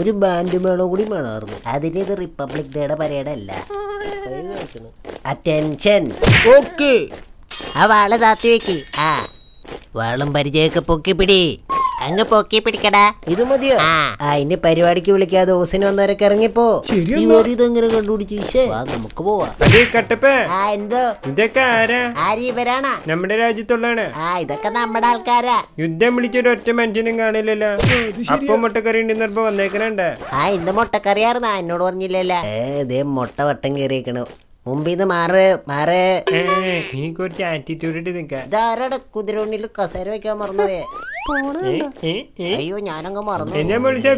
ഒരു ബാൻഡ് മേളോ കൂടി മണാർന്നു അതിന് ഇത് റിപ്പബ്ലിക് ഡേയുടെ പരേഡല്ല അറ്റൻഷൻ ഓക്കെ ആ വാള താത്തി വെക്കി ആ വാളും പരിചയമൊക്കെ പൊക്കി പിടി അങ്ങ് പൊക്കി പിടിക്കടാ ഇത് മതിയോ ആ ഇനി പരിപാടിക്ക് വിളിക്കാതെ ഓസിന് വന്നവരൊക്കെ ഇറങ്ങിപ്പോ ഇതെങ്ങനെ കണ്ടുപിടിച്ചേ നമുക്ക് പോവാ ആ എന്തോ ഇതൊക്കെ ആരാ ആര് ഇവരാണാ നമ്മുടെ രാജ്യത്തുള്ളാണ് ആ ഇതൊക്കെ നമ്മുടെ ആൾക്കാരാ യുദ്ധം വിളിച്ചൊരു ഒറ്റ മനുഷ്യനും കാണില്ലല്ലോ അപ്പം മുട്ടക്കറി ഉണ്ടെന്നപ്പോ വന്നേക്കണണ്ട ആ ഇന്ന് ആയിരുന്നു എന്നോട് പറഞ്ഞില്ലല്ലോ ഏ മുട്ട വട്ടം കയറിയേക്കണു മുമ്പിന്ന് മാറ് മാറ് എനിക്ക് കുറച്ച് ആറ്റിറ്റ്യൂഡ് നിൽക്കാം ധാരാളം കുതിരവണ്ണിൽ കസേര വെക്കാൻ മറന്നുപോയേ അയ്യോ ഞാനങ്ങ് മറന്നു വിളിച്ച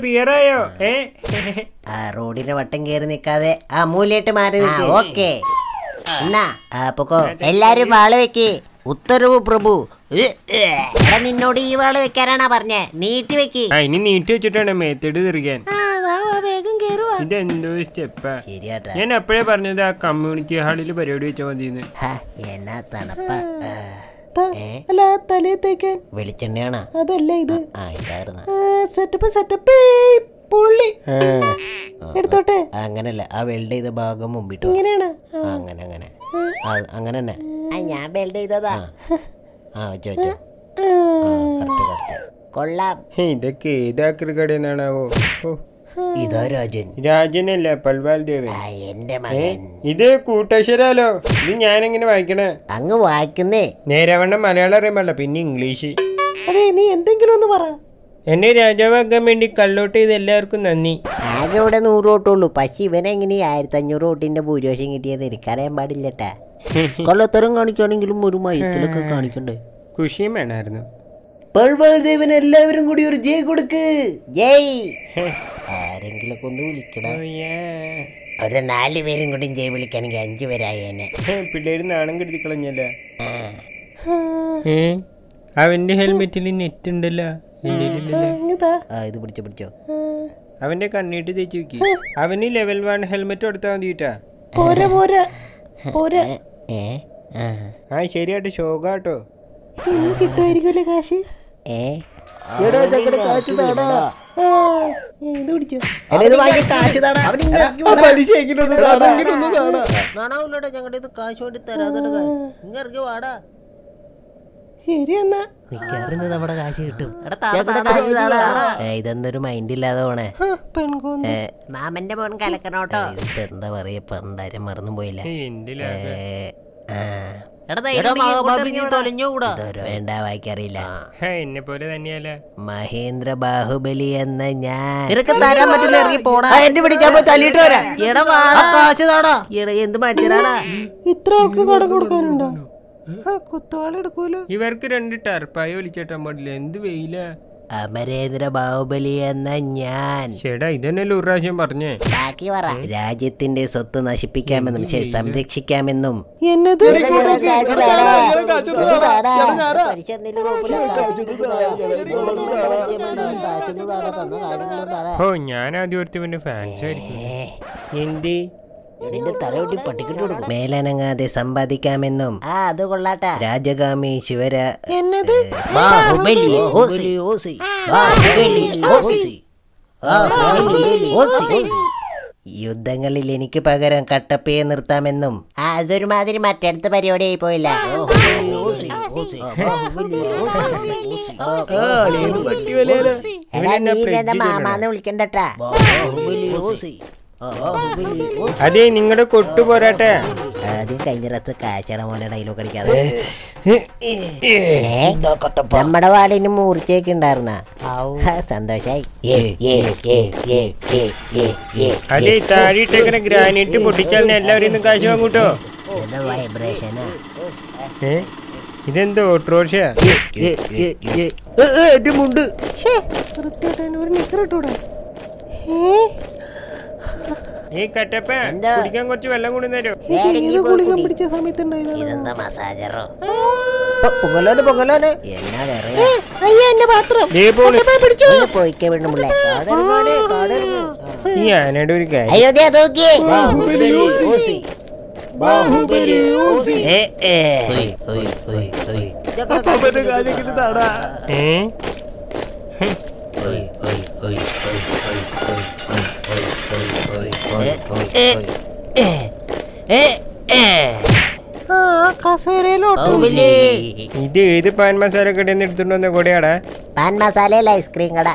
ആ റോഡിന്റെ വട്ടം കേറി നിക്കാതെ ആ മൂലയായിട്ട് മാറി ഓക്കെ എന്നാ പൊക്കോ എല്ലാരും വാള് വെക്ക് ഉത്തരവ് പ്രഭു നിന്നോട് ഈ വാള് വെക്കാനാണാ പറഞ്ഞേ നീട്ടി വെക്ക് ഇനി നീട്ടി വെച്ചിട്ടാണ് മേത്തേട് തീർക്കാൻ ഇതെന്തോ സ്റ്റെപ്പാ ഞാൻ എപ്പോഴേ പറഞ്ഞത് ആ കമ്മ്യൂണിറ്റി ഹാളിൽ പരിപാടി വെച്ചാൽ മതി എന്നാ തണുപ്പ അല്ല സെറ്റപ്പ് സെറ്റപ്പ് എടുത്തോട്ടെ അങ്ങനല്ല ആ വെൽഡ് ചെയ്ത ഭാഗം മുമ്പിട്ടു ഇങ്ങനെയാണ് അങ്ങനെ അങ്ങനെ അങ്ങനെ തന്നെ ഞാൻ വെൽഡ് ചെയ്തതാ ആ വെച്ചോ കൊള്ളാം ഇതൊക്കെ ഏതാ കടയിൽ നിന്നാണാവോ ഓ ഇതാ രാജൻ രാജനല്ല പൽവാൽ ദേവൻ എന്റെ മകൻ ഇത് കൂട്ടശ്വരാലോ ഇത് ഞാൻ എങ്ങനെ വായിക്കണേ അങ്ങ് വായിക്കുന്നേ നേരവണ്ണം മലയാളം അറിയാൻ പിന്നെ ഇംഗ്ലീഷ് അതെ നീ എന്തെങ്കിലും ഒന്ന് പറ എന്നെ രാജാവാക്കാൻ വേണ്ടി കള്ളോട്ട് ചെയ്ത് എല്ലാവർക്കും നന്ദി ആകെ ഇവിടെ നൂറ് വോട്ടുള്ളൂ പക്ഷെ ഇവനെങ്ങനെ ആയിരത്തി അഞ്ഞൂറ് വോട്ടിന്റെ ഭൂരിപക്ഷം കിട്ടിയത് എനിക്കറിയാൻ പാടില്ലട്ടാ കൊള്ളത്തരം കാണിക്കുകയാണെങ്കിലും ഒരു മയത്തിലൊക്കെ കാണിക്കണ്ടേ ഖുഷിയും വേണമായിരുന്നു പൾവാൾ ദേവന് എല്ലാവരും കൂടി ഒരു ജയ് കൊടുക്ക് ജയ് ആരെങ്കിലൊക്കെ ഒന്ന് വിളിക്കണേ അവിടെ നാല് പേരും കൂടി ജയ് വിളിക്കണെങ്കിൽ അഞ്ചു പേരായേനെ പിള്ളേര് നാണം കെടുത്തി കളഞ്ഞല്ലേ അവന്റെ ഹെൽമെറ്റിൽ നെറ്റ് ഉണ്ടല്ലോ ഇത് പിടിച്ചോ പിടിച്ചോ അവന്റെ കണ്ണീട്ട് തേച്ച് വെക്കി അവന് ലെവൽ വൺ ഹെൽമെറ്റ് കൊടുത്താ മതിട്ടാ ആ ശരിയാട്ടോ ശോകാട്ടോ കിട്ടുമായിരിക്കും കാശ് ഏടാ കാശ് താടാ ഇത് വാടാ നമ്മുടെ കിട്ടും ഇതെന്തൊരു മൈൻഡ് ഇല്ലാതെ പോണേ മാമന്റെ മോൻ കലക്കണോട്ടോ എന്താ പറയാ പണ്ടാരും മറന്നു പോയില്ല ആ വേണ്ട തന്നെയല്ലേ മഹേന്ദ്ര ബാഹുബലി എന്ന ഞാൻ നിനക്ക് തരാൻ പറ്റില്ല ഇറങ്ങി പോടാ ഇത്ര കൊടുക്കാനുണ്ടോ ഇവർക്ക് രണ്ട് ടർപ്പായി ഒലിച്ചേട്ടാൻ പാടില്ല എന്ത് വെയിലാ അമരേന്ദ്ര ബാഹുബലി എന്ന ഞാൻ ചേടാ പറഞ്ഞേ ബാക്കി പറ രാജ്യത്തിന്റെ സ്വത്ത് നശിപ്പിക്കാമെന്നും ശരി സംരക്ഷിക്കാമെന്നും ഓ ഞാൻ ആദ്യം ഒരുത്തവന്റെ ഫാൻസ് ആയിരിക്കും എന്ത് നിന്റെ തലയോട്ടി പട്ടിക്കിട്ട് കൊടുക്കും മേലനങ്ങാതെ സമ്പാദിക്കാമെന്നും ആ അത് കൊള്ളാട്ട രാജഗാമി ശിവര എന്നത് യുദ്ധങ്ങളിൽ എനിക്ക് പകരം കട്ടപ്പയെ നിർത്താമെന്നും അതൊരുമാതിരി മറ്റടുത്ത പരിപാടിയായി പോയില്ല മാമാന്ന് വിളിക്കണ്ടട്ടാ അതെ നിങ്ങടെ കൊട്ടു പോരാട്ടെ ആദ്യം കഴിഞ്ഞിടത്ത് കാച്ചട മോനെ ഡയലോഗ് അടിക്കാതെ നമ്മുടെ വാലിന് മൂർച്ചയൊക്കെ സന്തോഷായി അതെ ഗ്രാനൈറ്റ് പൊട്ടിച്ചാൽ എല്ലാവരും കാശ് വാങ്ങൂട്ടോ വൈബ്രേഷനാ ഇതെന്തോ ഓട്ടോറിക്ഷ മുണ്ട് ഒരു നിക്കറിട്ടൂടാ ഏ ഈ കട്ടപ്പ കുടിക്കാൻ കുറച്ച് വെള്ളം കൂടി തരും കുളിക്കാൻ പിടിച്ച സമയത്ത് ഇതെന്താ മസാജറോ പൊങ്കലോന് പൊങ്കലോന് എന്നാ വേറെ അയ്യ എന്റെ പാത്രം പിടിച്ചു പോയിക്കേ വീണ്ടും പിള്ളേ ഈ ആനയുടെ ഒരു കാര്യം അയോധ്യ നോക്കിയേ ബാഹുബലി ഊസി ഏ ഏ ഓയ് ഓയ് ഓയ് ഓയ് അപ്പന്റെ കാര്യക്കിട്ടാടാ ഏ ഓയ് ഓയ് ഓയ് ഓയ് ഓയ് ഇത് ഏത് പാൻ മസാല കടയിൽ നിന്ന് എടുത്തോണ്ട് വന്ന കൂടെയാടാ പാൻ മസാലയല്ല ഐസ്ക്രീം കട